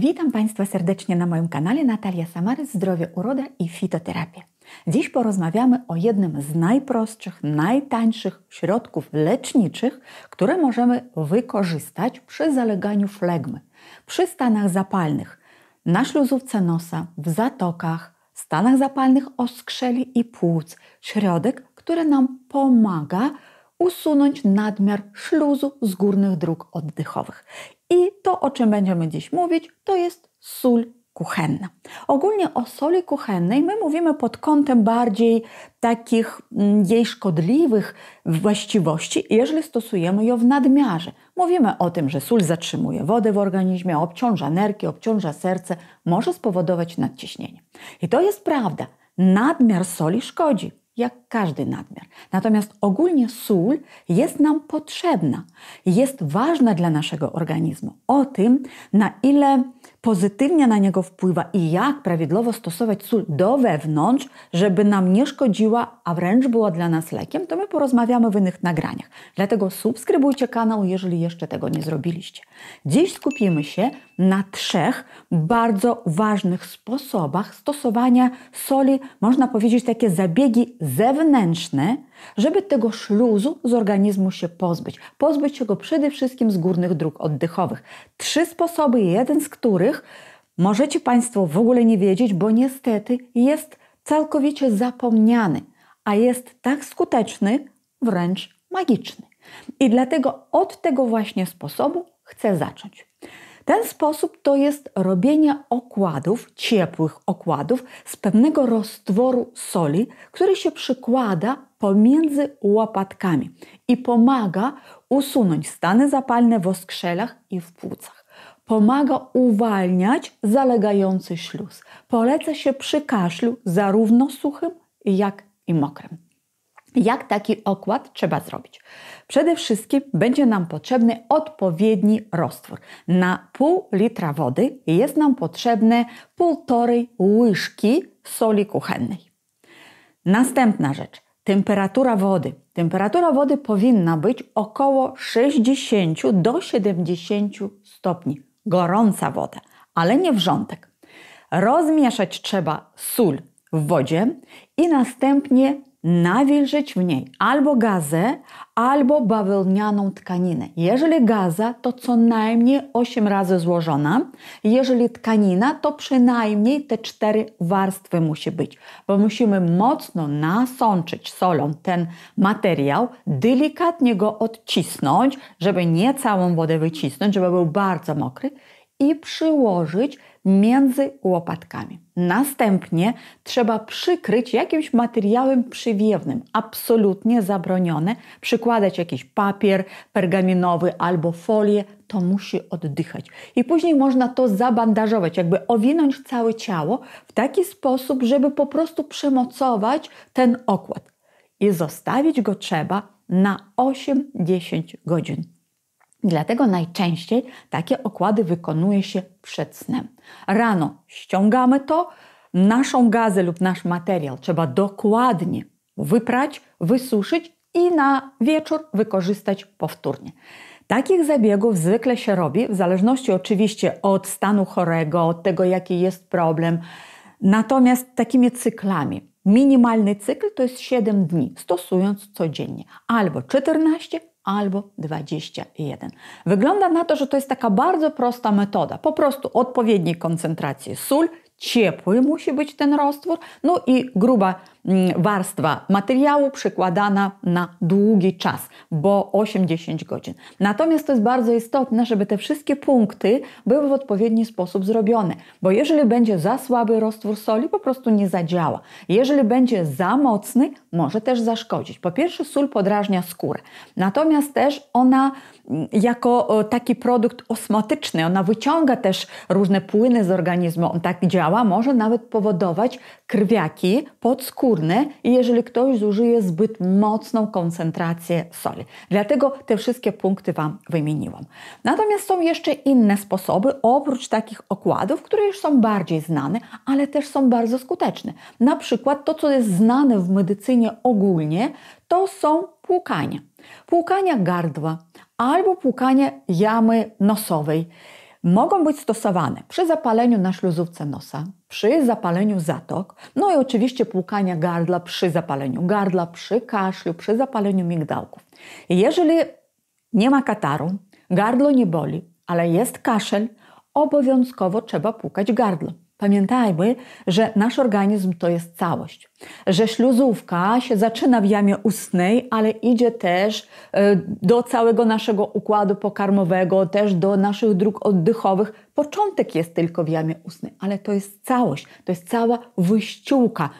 Witam Państwa serdecznie na moim kanale Natalia Samary Zdrowie, Uroda i Fitoterapia. Dziś porozmawiamy o jednym z najprostszych, najtańszych środków leczniczych, które możemy wykorzystać przy zaleganiu flegmy, przy stanach zapalnych, na śluzówce nosa, w zatokach, stanach zapalnych oskrzeli i płuc. Środek, który nam pomaga usunąć nadmiar śluzu z górnych dróg oddechowych. I to, o czym będziemy dziś mówić, to jest sól kuchenna. Ogólnie o soli kuchennej my mówimy pod kątem bardziej takich mm, jej szkodliwych właściwości, jeżeli stosujemy ją w nadmiarze. Mówimy o tym, że sól zatrzymuje wodę w organizmie, obciąża nerki, obciąża serce, może spowodować nadciśnienie. I to jest prawda. Nadmiar soli szkodzi jak każdy nadmiar. Natomiast ogólnie sól jest nam potrzebna, jest ważna dla naszego organizmu. O tym, na ile pozytywnie na niego wpływa i jak prawidłowo stosować sól do wewnątrz, żeby nam nie szkodziła, a wręcz była dla nas lekiem, to my porozmawiamy w innych nagraniach. Dlatego subskrybujcie kanał, jeżeli jeszcze tego nie zrobiliście. Dziś skupimy się na trzech bardzo ważnych sposobach stosowania soli, można powiedzieć takie zabiegi zewnętrzne, żeby tego szluzu z organizmu się pozbyć. Pozbyć się go przede wszystkim z górnych dróg oddechowych. Trzy sposoby, jeden z których możecie Państwo w ogóle nie wiedzieć, bo niestety jest całkowicie zapomniany, a jest tak skuteczny, wręcz magiczny. I dlatego od tego właśnie sposobu chcę zacząć. Ten sposób to jest robienie okładów, ciepłych okładów z pewnego roztworu soli, który się przykłada pomiędzy łopatkami i pomaga usunąć stany zapalne w oskrzelach i w płucach. Pomaga uwalniać zalegający śluz. Poleca się przy kaszlu zarówno suchym, jak i mokrym. Jak taki okład trzeba zrobić? Przede wszystkim będzie nam potrzebny odpowiedni roztwór. Na pół litra wody jest nam potrzebne półtorej łyżki soli kuchennej. Następna rzecz. Temperatura wody. Temperatura wody powinna być około 60 do 70 stopni. Gorąca woda, ale nie wrzątek. Rozmieszać trzeba sól w wodzie i następnie nawilżyć w niej albo gazę, albo bawełnianą tkaninę. Jeżeli gaza, to co najmniej 8 razy złożona. Jeżeli tkanina, to przynajmniej te 4 warstwy musi być, bo musimy mocno nasączyć solą ten materiał, delikatnie go odcisnąć, żeby nie całą wodę wycisnąć, żeby był bardzo mokry i przyłożyć między łopatkami. Następnie trzeba przykryć jakimś materiałem przywiewnym, absolutnie zabronione, przykładać jakiś papier pergaminowy albo folię, to musi oddychać. I później można to zabandażować, jakby owinąć całe ciało w taki sposób, żeby po prostu przemocować ten okład. I zostawić go trzeba na 8-10 godzin. Dlatego najczęściej takie okłady wykonuje się przed snem. Rano ściągamy to, naszą gazę lub nasz materiał trzeba dokładnie wyprać, wysuszyć i na wieczór wykorzystać powtórnie. Takich zabiegów zwykle się robi, w zależności oczywiście od stanu chorego, od tego jaki jest problem. Natomiast takimi cyklami Minimalny cykl to jest 7 dni, stosując codziennie albo 14, albo 21. Wygląda na to, że to jest taka bardzo prosta metoda. Po prostu odpowiedniej koncentracji sól, ciepły musi być ten roztwór, no i gruba Mm, warstwa materiału przekładana na długi czas, bo 8-10 godzin. Natomiast to jest bardzo istotne, żeby te wszystkie punkty były w odpowiedni sposób zrobione, bo jeżeli będzie za słaby roztwór soli, po prostu nie zadziała. Jeżeli będzie za mocny, może też zaszkodzić. Po pierwsze, sól podrażnia skórę, natomiast też ona mm, jako taki produkt osmotyczny, ona wyciąga też różne płyny z organizmu, on tak działa, może nawet powodować krwiaki pod skórą i jeżeli ktoś zużyje zbyt mocną koncentrację soli. Dlatego te wszystkie punkty Wam wymieniłam. Natomiast są jeszcze inne sposoby, oprócz takich okładów, które już są bardziej znane, ale też są bardzo skuteczne. Na przykład to, co jest znane w medycynie ogólnie, to są płukania. Płukania gardła albo płukanie jamy nosowej mogą być stosowane przy zapaleniu na śluzówce nosa, przy zapaleniu zatok, no i oczywiście płukania gardła przy zapaleniu gardła, przy kaszlu, przy zapaleniu migdałków. Jeżeli nie ma kataru, gardło nie boli, ale jest kaszel, obowiązkowo trzeba płukać gardło. Pamiętajmy, że nasz organizm to jest całość, że śluzówka się zaczyna w jamie ustnej, ale idzie też e, do całego naszego układu pokarmowego, też do naszych dróg oddechowych. Początek jest tylko w jamie ustnej, ale to jest całość, to jest cała wyściółka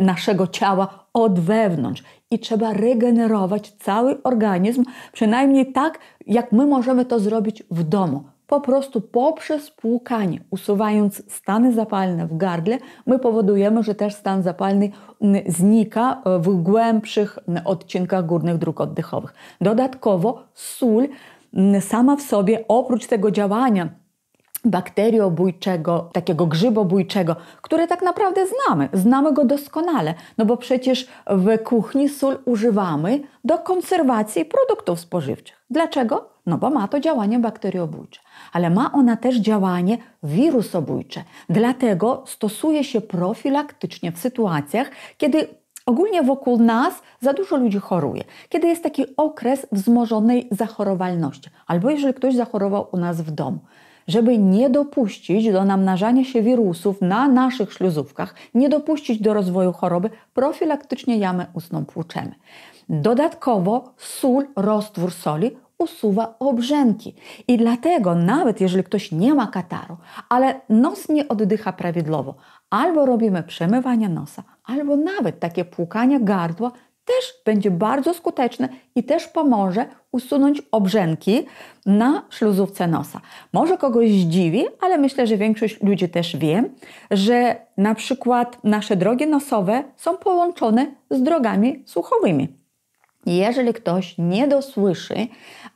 naszego ciała od wewnątrz i trzeba regenerować cały organizm, przynajmniej tak, jak my możemy to zrobić w domu po prostu poprzez płukanie, usuwając stany zapalne w gardle, my powodujemy, że też stan zapalny mm, znika e, w głębszych mm, odcinkach górnych dróg oddechowych. Dodatkowo sól mm, sama w sobie, oprócz tego działania, bakteriobójczego, takiego grzybobójczego, które tak naprawdę znamy. Znamy go doskonale, no bo przecież w kuchni sól używamy do konserwacji produktów spożywczych. Dlaczego? No bo ma to działanie bakteriobójcze, ale ma ona też działanie wirusobójcze. Dlatego stosuje się profilaktycznie w sytuacjach, kiedy Ogólnie wokół nas za dużo ludzi choruje, kiedy jest taki okres wzmożonej zachorowalności, albo jeżeli ktoś zachorował u nas w domu żeby nie dopuścić do namnażania się wirusów na naszych śluzówkach, nie dopuścić do rozwoju choroby, profilaktycznie jamę ustną płuczemy. Dodatkowo sól, roztwór soli usuwa obrzęki. I dlatego, nawet jeżeli ktoś nie ma kataru, ale nos nie oddycha prawidłowo, albo robimy przemywania nosa, albo nawet takie płukania gardła też będzie bardzo skuteczny i też pomoże usunąć obrzęki na śluzówce nosa. Może kogoś zdziwi, ale myślę, że większość ludzi też wie, że na przykład nasze drogi nosowe są połączone z drogami słuchowymi. Jeżeli ktoś nie dosłyszy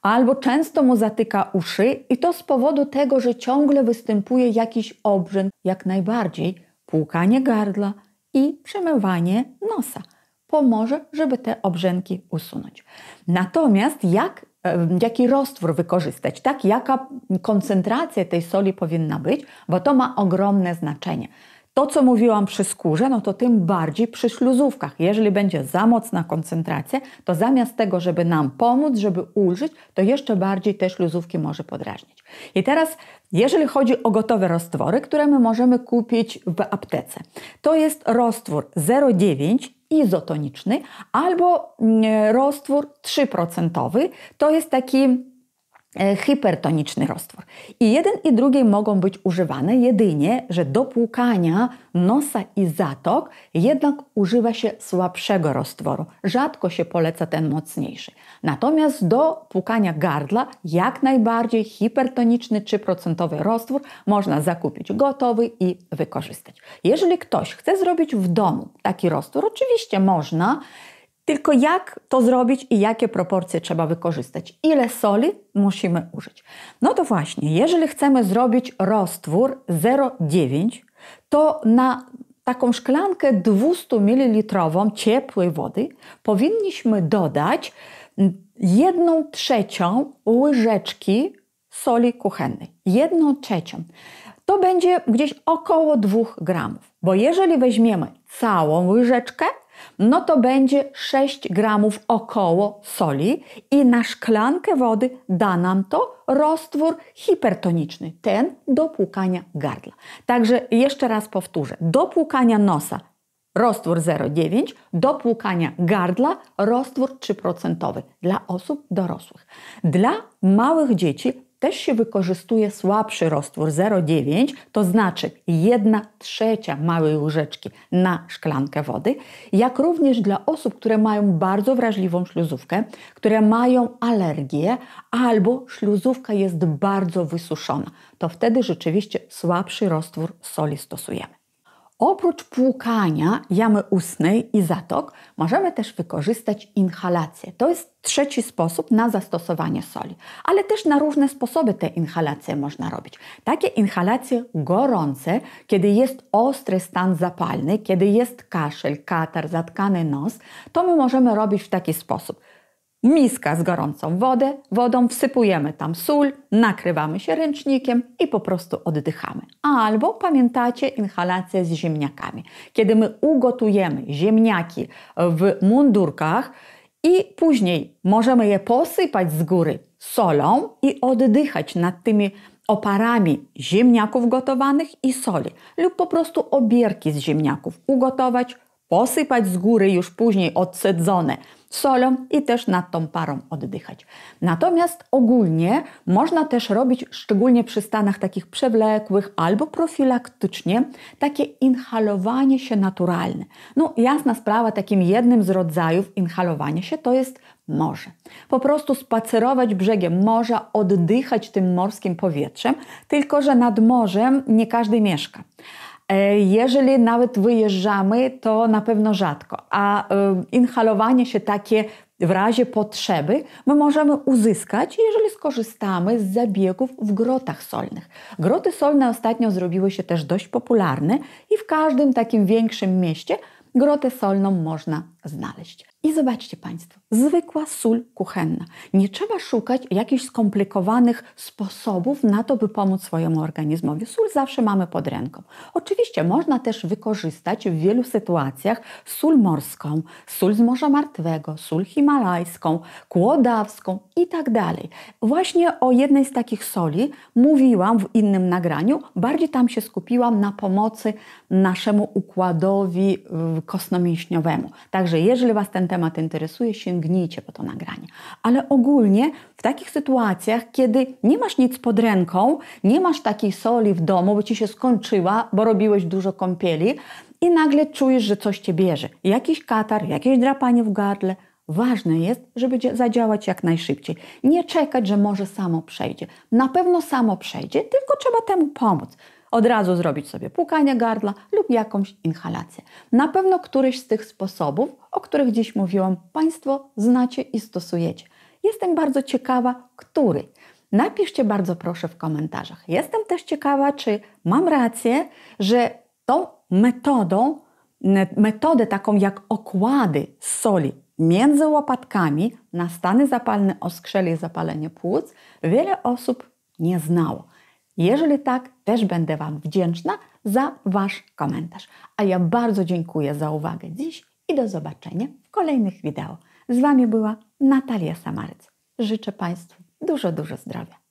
albo często mu zatyka uszy i to z powodu tego, że ciągle występuje jakiś obrzęk, jak najbardziej płukanie gardła i przemywanie nosa pomoże, żeby te obrzęki usunąć. Natomiast jak, e, jaki roztwór wykorzystać, tak? jaka koncentracja tej soli powinna być, bo to ma ogromne znaczenie. To, co mówiłam przy skórze, no to tym bardziej przy śluzówkach. Jeżeli będzie za mocna koncentracja, to zamiast tego, żeby nam pomóc, żeby ulżyć, to jeszcze bardziej te śluzówki może podrażnić. I teraz, jeżeli chodzi o gotowe roztwory, które my możemy kupić w aptece, to jest roztwór 0,9 izotoniczny albo mm, roztwór 3%. To jest taki E, hipertoniczny roztwór. I jeden i drugi mogą być używane, jedynie, że do płukania nosa i zatok jednak używa się słabszego roztworu. Rzadko się poleca ten mocniejszy. Natomiast do płukania gardla jak najbardziej hipertoniczny czy procentowy roztwór można zakupić gotowy i wykorzystać. Jeżeli ktoś chce zrobić w domu taki roztwór, oczywiście można, tylko jak to zrobić i jakie proporcje trzeba wykorzystać? Ile soli musimy użyć? No to właśnie, jeżeli chcemy zrobić roztwór 0,9, to na taką szklankę 200 ml ciepłej wody powinniśmy dodać 1 trzecią łyżeczki soli kuchennej. 1 trzecią to będzie gdzieś około 2 gramów. Bo jeżeli weźmiemy całą łyżeczkę, no to będzie 6 gramów około soli i na szklankę wody da nam to roztwór hipertoniczny, ten do płukania gardla. Także jeszcze raz powtórzę, do płukania nosa roztwór 0,9, do płukania gardla roztwór 3% dla osób dorosłych. Dla małych dzieci też się wykorzystuje słabszy roztwór 0,9, to znaczy 1 trzecia małej łyżeczki na szklankę wody, jak również dla osób, które mają bardzo wrażliwą śluzówkę, które mają alergię albo śluzówka jest bardzo wysuszona. To wtedy rzeczywiście słabszy roztwór soli stosujemy. Oprócz płukania jamy ustnej i zatok, możemy też wykorzystać inhalację. To jest trzeci sposób na zastosowanie soli, ale też na różne sposoby te inhalacje można robić. Takie inhalacje gorące, kiedy jest ostry stan zapalny, kiedy jest kaszel, katar, zatkany nos, to my możemy robić w taki sposób. Miska z gorącą wodę, wodą wsypujemy tam sól, nakrywamy się ręcznikiem i po prostu oddychamy. Albo pamiętacie inhalację z ziemniakami. Kiedy my ugotujemy ziemniaki w mundurkach i później możemy je posypać z góry solą i oddychać nad tymi oparami ziemniaków gotowanych i soli, lub po prostu obierki z ziemniaków ugotować, posypać z góry już później odsadzone solą i też nad tą parą oddychać. Natomiast ogólnie można też robić, szczególnie przy stanach takich przewlekłych albo profilaktycznie, takie inhalowanie się naturalne. No jasna sprawa, takim jednym z rodzajów inhalowania się to jest morze. Po prostu spacerować brzegiem morza, oddychać tym morskim powietrzem, tylko że nad morzem nie każdy mieszka. E, jeżeli nawet wyjeżdżamy, to na pewno rzadko, a e, inhalowanie się takie w razie potrzeby my możemy uzyskać, jeżeli skorzystamy z zabiegów w grotach solnych. Groty solne ostatnio zrobiły się też dość popularne i w każdym takim większym mieście grotę solną można znaleźć. I zobaczcie Państwo, zwykła sól kuchenna. Nie trzeba szukać jakichś skomplikowanych sposobów na to, by pomóc swojemu organizmowi. Sól zawsze mamy pod ręką. Oczywiście można też wykorzystać w wielu sytuacjach sól morską, sól z Morza Martwego, sól himalajską, kłodawską i tak dalej. Właśnie o jednej z takich soli mówiłam w innym nagraniu. Bardziej tam się skupiłam na pomocy naszemu układowi kostno-mięśniowemu. Także Także jeżeli Was ten temat interesuje, sięgnijcie po to nagranie. Ale ogólnie w takich sytuacjach, kiedy nie masz nic pod ręką, nie masz takiej soli w domu, bo Ci się skończyła, bo robiłeś dużo kąpieli i nagle czujesz, że coś Cię bierze. Jakiś katar, jakieś drapanie w gardle, Ważne jest, żeby zadziałać jak najszybciej. Nie czekać, że może samo przejdzie. Na pewno samo przejdzie, tylko trzeba temu pomóc od razu zrobić sobie płukanie gardła lub jakąś inhalację. Na pewno któryś z tych sposobów, o których dziś mówiłam, Państwo znacie i stosujecie. Jestem bardzo ciekawa, który. Napiszcie bardzo proszę w komentarzach. Jestem też ciekawa, czy mam rację, że tą metodą, metodę taką jak okłady z soli między łopatkami na stany zapalne oskrzeli i zapalenie płuc, wiele osób nie znało. Jeżeli tak, też będę Wam wdzięczna za Wasz komentarz. A ja bardzo dziękuję za uwagę dziś i do zobaczenia w kolejnych wideo. Z Wami była Natalia Samaryc. Życzę Państwu dużo, dużo zdrowia.